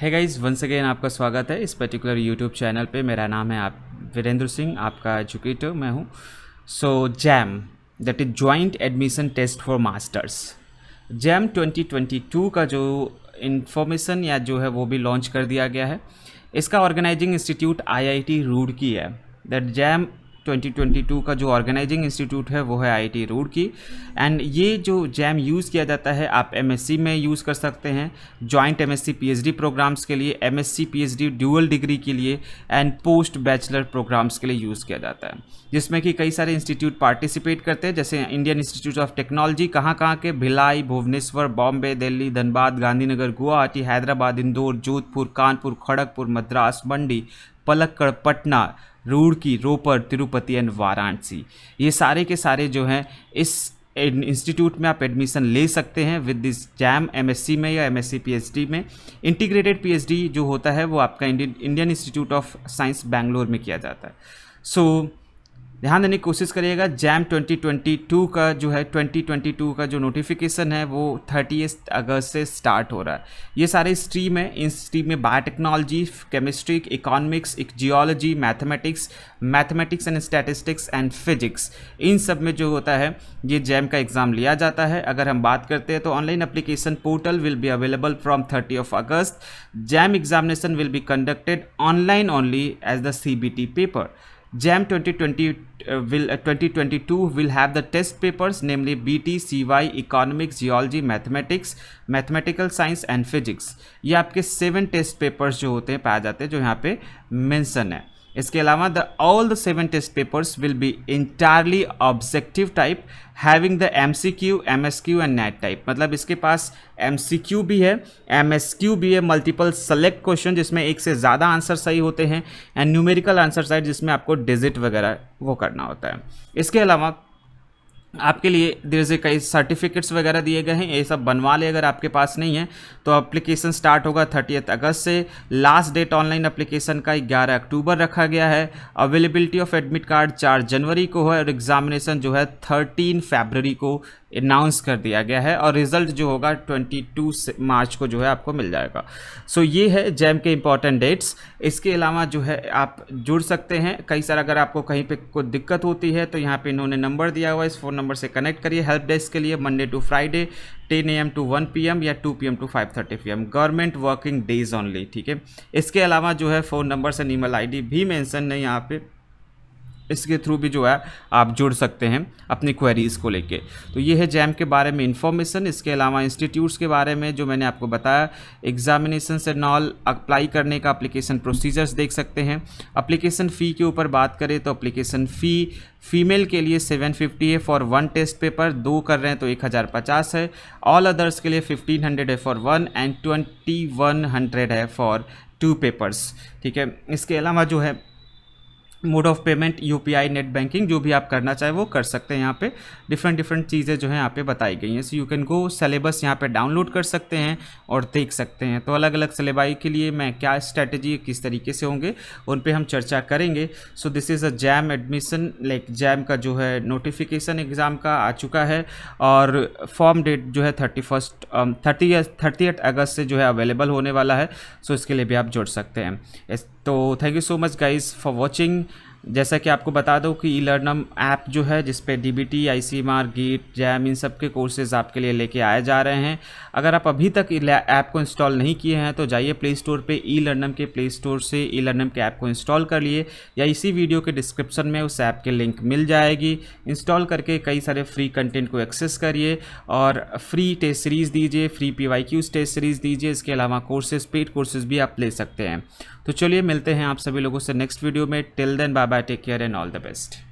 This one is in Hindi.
है गाइज वंस अगेन आपका स्वागत है इस पर्टिकुलर यूट्यूब चैनल पे मेरा नाम है आप वीरेंद्र सिंह आपका एजुकेटर मैं हूँ so JAM that is joint admission test for masters JAM 2022 का जो इन्फॉर्मेशन या जो है वो भी लॉन्च कर दिया गया है इसका organising institute I I IIT Roorkee है दैट जैम 2022 का जो ऑर्गेनाइजिंग इंस्टीट्यूट है वो है आईआईटी की एंड ये जो जैम यूज़ किया जाता है आप एमएससी में यूज़ कर सकते हैं जॉइंट एमएससी पीएचडी प्रोग्राम्स के लिए एमएससी पीएचडी ड्यूअल डिग्री के लिए एंड पोस्ट बैचलर प्रोग्राम्स के लिए यूज़ किया जाता है जिसमें कि कई सारे इंस्टीट्यूट पार्टिसिपेट करते हैं जैसे इंडियन इंस्टीट्यूट ऑफ टेक्नोलॉजी कहाँ कहाँ के भिलाई भुवनेश्वर बॉम्बे दिल्ली धनबाद गांधीनगर गुवाहाटी हैदराबाद इंदौर जोधपुर कानपुर खड़गपुर मद्रास मंडी पलक्कड़ पटना रूड़की रोपर तिरुपति एंड वाराणसी ये सारे के सारे जो हैं इस इंस्टीट्यूट में आप एडमिशन ले सकते हैं विद दिस जैम एमएससी में या एमएससी पीएचडी में इंटीग्रेटेड पीएचडी जो होता है वो आपका Indian Indian Institute of Science Bangalore में किया जाता है सो so, ध्यान देने की कोशिश करिएगा जैम 2022 का जो है 2022 का जो नोटिफिकेशन है वो थर्टी अगस्त से स्टार्ट हो रहा है ये सारे स्ट्रीम है इन स्ट्रीम में biotechnology chemistry economics geology mathematics mathematics and statistics and physics इन सब में जो होता है ये जैम का एग्ज़ाम लिया जाता है अगर हम बात करते हैं तो online application portal will be available from thirty of August JAM examination will be conducted online only as the C paper JAM 2020 uh, will uh, 2022 will have the test papers namely BT, CY, Economics, Geology, Mathematics, Mathematical Science and Physics ये आपके सेवन टेस्ट पेपर्स जो होते हैं पाए जाते हैं जो यहाँ पे मेंशन है इसके अलावा the all the seven test papers will be entirely objective type having the M C Q M S Q and NAT type मतलब इसके पास एम सी क्यू भी है एम एस क्यू भी है मल्टीपल सेलेक्ट क्वेश्चन जिसमें एक से ज़्यादा आंसर सही होते हैं एंड न्यूमेरिकल आंसर साइड जिसमें आपको डिजिट वगैरह वो करना होता है इसके अलावा आपके लिए धीरे कई सर्टिफिकेट्स वगैरह दिए गए हैं ये सब बनवा लें अगर आपके पास नहीं है तो अप्लीकेशन स्टार्ट होगा थर्टीथ अगस्त से लास्ट डेट ऑनलाइन अप्लीकेशन का ग्यारह अक्टूबर रखा गया है अवेलेबिलिटी ऑफ एडमिट कार्ड चार जनवरी को है और एग्जामिनेशन जो है थर्टीन फेबररी को अनाउंस कर दिया गया है और रिजल्ट जो होगा 22 मार्च को जो है आपको मिल जाएगा सो so, ये है जैम के इंपॉर्टेंट डेट्स इसके अलावा जो है आप जुड़ सकते हैं कई सारा अगर आपको कहीं पे कोई दिक्कत होती है तो यहाँ पे इन्होंने नंबर दिया हुआ है इस फ़ोन नंबर से कनेक्ट करिए हेल्प डेस्क के लिए Monday to Friday ten A M to one P M two P M to five thirty P M government working days only ठीक है इसके अलावा जो है फ़ोन नंबर से ईमेल आई डी भी मैंसन है यहाँ पर इसके थ्रू भी जो है आप जुड़ सकते हैं अपनी क्वेरीज़ को लेके तो ये है जैम के बारे में इन्फॉर्मेशन इसके अलावा इंस्टीट्यूट्स के बारे में जो मैंने आपको बताया एग्जामिनेशन से नॉल अप्लाई करने का अप्लीकेशन प्रोसीजर्स देख सकते हैं अप्लीकेशन फ़ी के ऊपर बात करें तो अप्लीकेशन फ़ी फीमेल के लिए 750 है फॉर वन टेस्ट पेपर दो कर रहे हैं तो 1050 है ऑल अदर्स के लिए 1500 है फॉर वन एंड 2100 है फॉर टू पेपर्स ठीक है इसके अलावा जो है mode of payment U net banking जो भी आप करना चाहें वो कर सकते हैं यहाँ पे डिफरेंट डिफरेंट चीज़ें जो है यहाँ पे बताई गई हैं so you can go syllabus यहाँ पे डाउनलोड कर सकते हैं और देख सकते हैं तो अलग अलग सलेबाई के लिए मैं क्या स्ट्रैटेजी किस तरीके से होंगे उन पर हम चर्चा करेंगे so this is a JAM admission like JAM का जो है नोटिफिकेशन एग्ज़ाम का आ चुका है और फॉर्म डेट जो है thirty first thirty thirty August से जो है अवेलेबल होने वाला है सो इसके लिए भी आप जुड़ सकते हैं तो thank you so much guys for watching जैसा कि आपको बता दूं कि ई लर्नम ऐप जो है जिस पे D B T I C R GAT JAM इन सब के कोर्सेज़ आपके लिए लेके आए जा रहे हैं अगर आप अभी तक ऐप को इंस्टॉल नहीं किए हैं तो जाइए प्ले स्टोर पर ई लर्नम के प्ले स्टोर से ई लर्नम के ऐप को इंस्टॉल कर लिए या इसी वीडियो के डिस्क्रिप्शन में उस ऐप के लिंक मिल जाएगी इंस्टॉल करके कई सारे फ्री कंटेंट को एक्सेस करिए और फ्री टेस्ट सीरीज़ दीजिए free P Y Qs test series दीजिए इसके अलावा कोर्सेज़ पेड कोर्सेज़ भी आप ले सकते हैं तो चलिए मिलते हैं आप सभी लोगों से नेक्स्ट वीडियो में till then bye bye take care and all the best